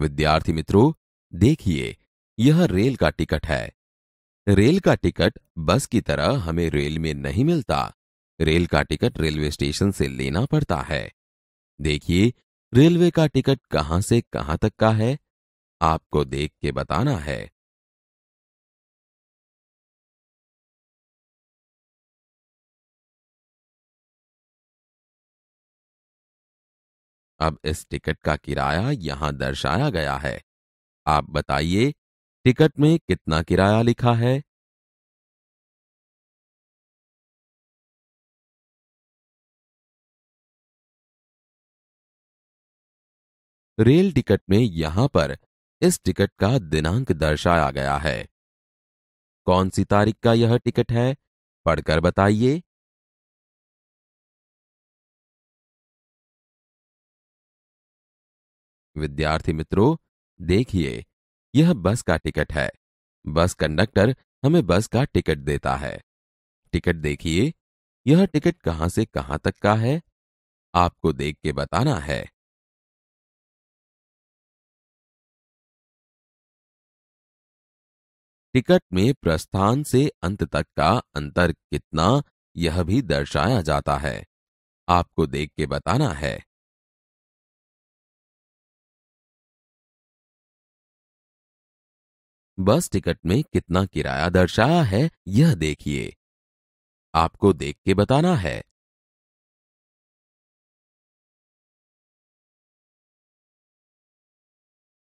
विद्यार्थी मित्रों देखिए यह रेल का टिकट है रेल का टिकट बस की तरह हमें रेल में नहीं मिलता रेल का टिकट रेलवे स्टेशन से लेना पड़ता है देखिए रेलवे का टिकट कहां से कहां तक का है आपको देख के बताना है अब इस टिकट का किराया यहां दर्शाया गया है आप बताइए टिकट में कितना किराया लिखा है रेल टिकट में यहां पर इस टिकट का दिनांक दर्शाया गया है कौन सी तारीख का यह टिकट है पढ़कर बताइए विद्यार्थी मित्रों देखिए यह बस का टिकट है बस कंडक्टर हमें बस का टिकट देता है टिकट देखिए यह टिकट कहां से कहां तक का है आपको देख के बताना है टिकट में प्रस्थान से अंत तक का अंतर कितना यह भी दर्शाया जाता है आपको देख के बताना है बस टिकट में कितना किराया दर्शाया है यह देखिए आपको देख के बताना है